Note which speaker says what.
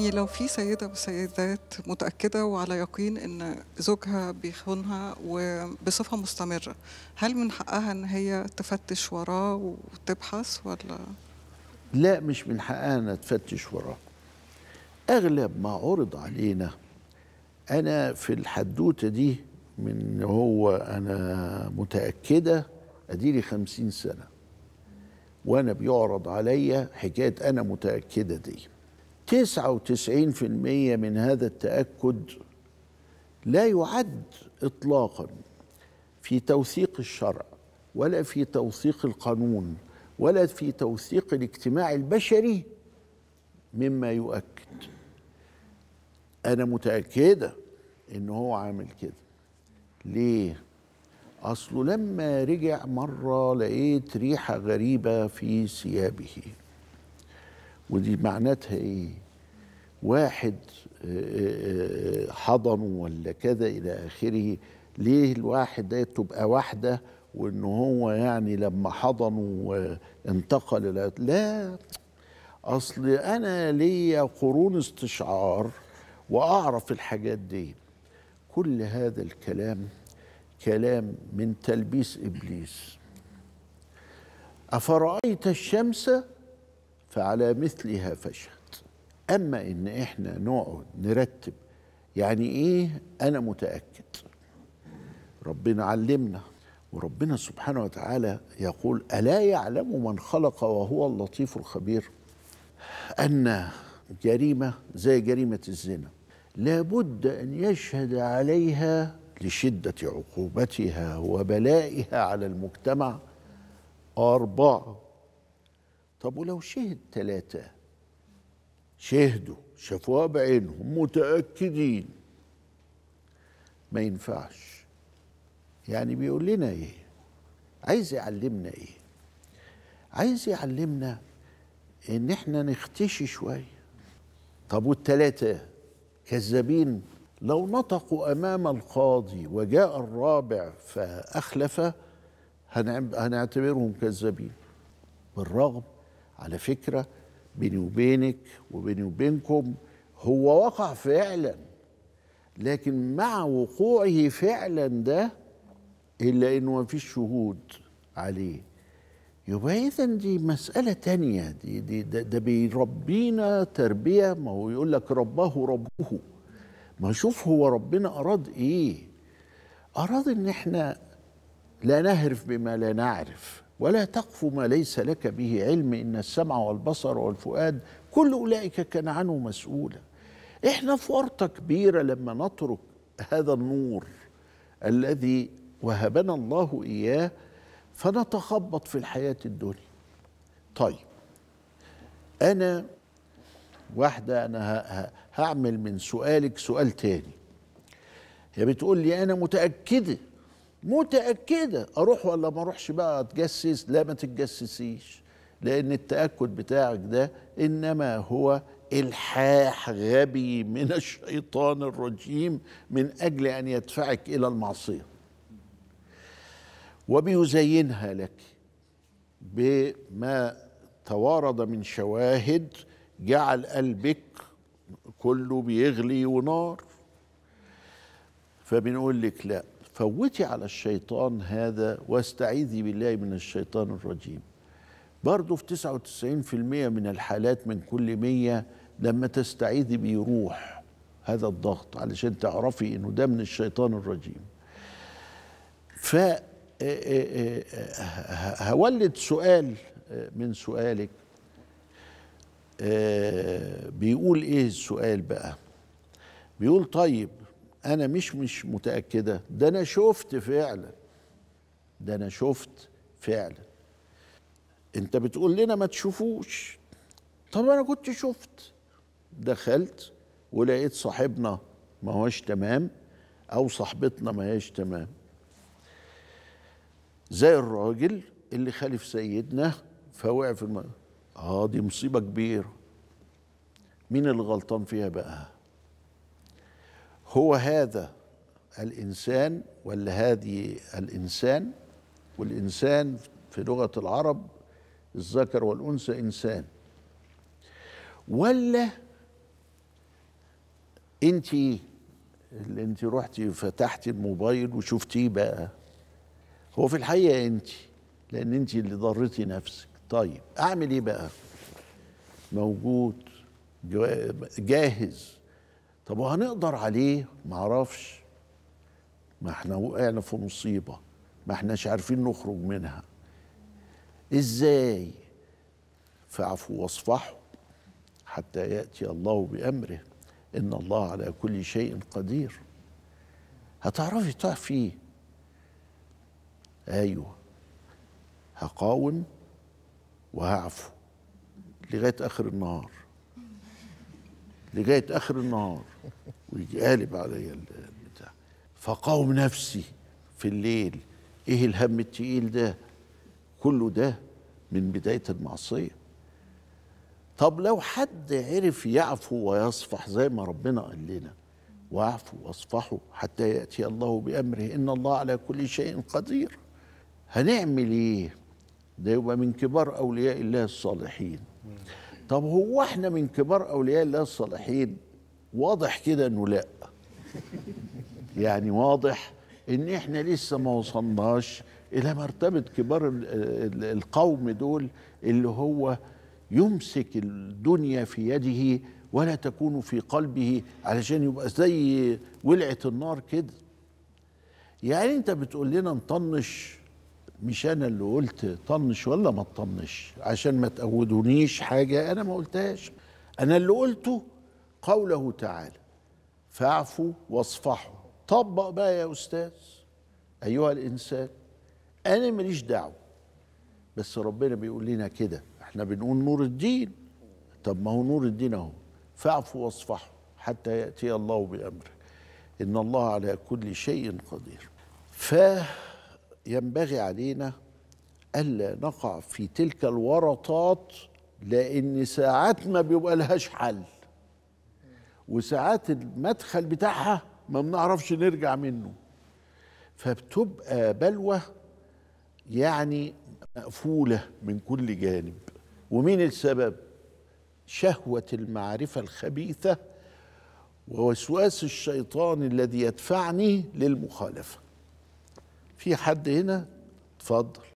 Speaker 1: يعني لو في سيدة السيدات متأكدة وعلى يقين إن زوجها بيخونها وبصفة مستمرة هل من حقها إن هي تفتش وراه وتبحث ولا؟ لا مش من حقها إنها تفتش وراه أغلب ما عرض علينا أنا في الحدوتة دي من هو أنا متأكدة أديلي خمسين سنة وأنا بيعرض عليا حكاية أنا متأكدة دي 99% من هذا التأكد لا يعد إطلاقا في توثيق الشرع ولا في توثيق القانون ولا في توثيق الاجتماع البشري مما يؤكد أنا متأكدة إن هو عامل كده ليه؟ أصله لما رجع مرة لقيت ريحة غريبة في ثيابه ودي معناتها ايه واحد آه، آه، آه، حضنه ولا كذا الى اخره ليه الواحد ده تبقى واحده وان هو يعني لما حضنه انتقل لا اصل انا ليا قرون استشعار واعرف الحاجات دي كل هذا الكلام كلام من تلبيس ابليس افرايت الشمس فعلى مثلها فشهد أما إن إحنا نقعد نرتب يعني إيه أنا متأكد ربنا علمنا وربنا سبحانه وتعالى يقول ألا يعلم من خلق وهو اللطيف الخبير أن جريمة زي جريمة الزنا لابد أن يشهد عليها لشدة عقوبتها وبلائها على المجتمع أربعة طب ولو شهد ثلاثة شهدوا شافوها بعينهم متأكدين ما ينفعش يعني بيقول لنا ايه عايز يعلمنا ايه عايز يعلمنا ان احنا نختشي شوية طب والتلاتة كذابين لو نطقوا امام القاضي وجاء الرابع فاخلف هنعتبرهم كذابين بالرغم على فكره بيني وبينك وبيني وبينكم هو وقع فعلا لكن مع وقوعه فعلا ده الا انه ما فيش شهود عليه يبقى اذا دي مساله تانية دي, دي ده, ده بيربينا تربيه ما هو يقول لك رباه ربه ما شوف هو ربنا اراد ايه اراد ان احنا لا نهرف بما لا نعرف ولا تقف ما ليس لك به علم إن السمع والبصر والفؤاد كل أولئك كان عنه مسؤولا إحنا في ورطة كبيرة لما نترك هذا النور الذي وهبنا الله إياه فنتخبط في الحياة الدنيا طيب أنا واحدة أنا هعمل من سؤالك سؤال تاني هي بتقول لي أنا متأكدة متاكده اروح ولا ما اروحش بقى اتجسس لا ما تتجسسيش لان التاكد بتاعك ده انما هو الحاح غبي من الشيطان الرجيم من اجل ان يدفعك الى المعصيه وبيزينها لك بما توارد من شواهد جعل قلبك كله بيغلي ونار فبنقول لك لا فوتي على الشيطان هذا واستعيذي بالله من الشيطان الرجيم برضه في 99% من الحالات من كل 100 لما تستعيذي بيروح هذا الضغط علشان تعرفي انه ده من الشيطان الرجيم ف آه، آه، آه، هولد سؤال من سؤالك بيقول ايه السؤال بقى بيقول طيب انا مش مش متاكده ده انا شفت فعلا ده انا شفت فعلا انت بتقول لنا ما تشوفوش طب انا كنت شفت دخلت ولقيت صاحبنا ما هوش تمام او صاحبتنا ما هيش تمام زي الراجل اللي خالف سيدنا فوقع في الماء اه دي مصيبه كبيره مين اللي غلطان فيها بقى هو هذا الإنسان ولا هذه الإنسان والإنسان في لغة العرب الذكر والأنثى إنسان ولا أنت اللي أنت رحتي فتحتي الموبايل وشفتيه بقى هو في الحقيقة أنت لأن أنت اللي ضرتي نفسك طيب أعمل إيه بقى موجود جاهز طب وهنقدر عليه معرفش ما احنا وقعنا في مصيبه ما احناش عارفين نخرج منها ازاي فاعفوا واصفحوا حتى ياتي الله بامره ان الله على كل شيء قدير هتعرفي تعفي ايوه هقاوم وهعفو لغايه اخر النهار لغايه اخر النهار ويجي قالب عليا البتاع فقاوم نفسي في الليل ايه الهم التقيل ده كله ده من بدايه المعصيه طب لو حد عرف يعفو ويصفح زي ما ربنا قال لنا واعفوا واصفحوا حتى ياتي الله بامره ان الله على كل شيء قدير هنعمل ايه ده يبقى من كبار اولياء الله الصالحين طب هو احنا من كبار اولياء الله الصالحين واضح كده انه لا يعني واضح ان احنا لسه ما وصلناش الى مرتبه كبار القوم دول اللي هو يمسك الدنيا في يده ولا تكون في قلبه علشان يبقى زي ولعه النار كده يعني انت بتقول لنا نطنش مش انا اللي قلت طنش ولا ما تطنش عشان ما تقودونيش حاجه انا ما قلتهاش انا اللي قلته قوله تعالى فاعفوا واصفحوا طبق بقى يا استاذ ايها الانسان انا ماليش دعوه بس ربنا بيقول لنا كده احنا بنقول نور الدين طب ما هو نور الدين اهو فاعفوا واصفحوا حتى ياتي الله بامره ان الله على كل شيء قدير ف ينبغي علينا ألا نقع في تلك الورطات لأن ساعات ما بيبقى لهاش حل وساعات المدخل بتاعها ما بنعرفش نرجع منه فبتبقى بلوة يعني مقفولة من كل جانب ومين السبب؟ شهوة المعرفة الخبيثة ووسواس الشيطان الذي يدفعني للمخالفه في حد هنا اتفضل